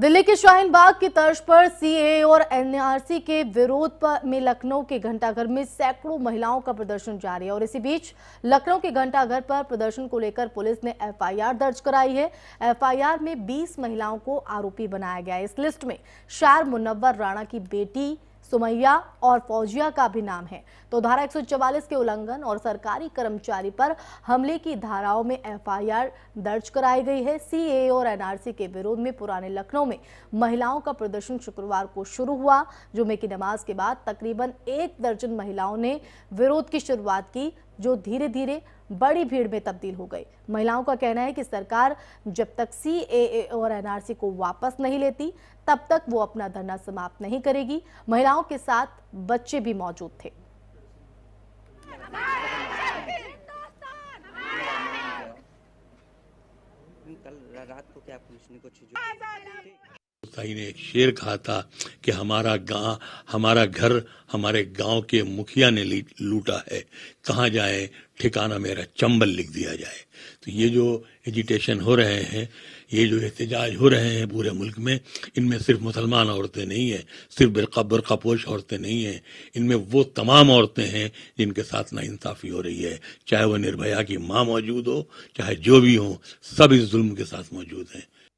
दिल्ली के शाहीन बाग की तर्ज पर सीए और एनआरसी के विरोध में लखनऊ के घंटाघर में सैकड़ों महिलाओं का प्रदर्शन जारी है और इसी बीच लखनऊ के घंटाघर पर प्रदर्शन को लेकर पुलिस ने एफआईआर दर्ज कराई है एफआईआर में 20 महिलाओं को आरोपी बनाया गया है इस लिस्ट में शार मुनव्वर राणा की बेटी सुमैया और फौजिया का भी नाम है तो धारा 144 के उल्लंघन और सरकारी कर्मचारी पर हमले की धाराओं में एफआईआर दर्ज कराई गई है सी और एनआरसी के विरोध में पुराने लखनऊ में महिलाओं का प्रदर्शन शुक्रवार को शुरू हुआ जुमे की नमाज के बाद तकरीबन एक दर्जन महिलाओं ने विरोध की शुरुआत की जो धीरे धीरे बड़ी भीड़ में तब्दील हो गई महिलाओं का कहना है कि सरकार जब तक सी और एनआरसी को वापस नहीं लेती तब तक वो अपना धरना समाप्त नहीं करेगी महिलाओं के साथ बच्चे भी मौजूद थे कल रात को क्या गोसाई ने एक शेर कहा था कि हमारा गांव हमारा घर हमारे गांव के मुखिया ने लूटा है कहाँ जाए ठिकाना मेरा चंबल लिख दिया जाए तो ये जो एजिटेशन हो रहे हैं ये जो एहतजाज हो रहे हैं पूरे मुल्क में इनमें सिर्फ मुसलमान औरतें नहीं हैं सिर्फ बिरका बुरका पोश औरतें नहीं हैं इनमें वो तमाम औरतें हैं जिनके साथ नाइंसाफ़ी हो रही है चाहे वह निर्भया की माँ मौजूद हो चाहे जो भी हो सब इस जुल्म के साथ मौजूद हैं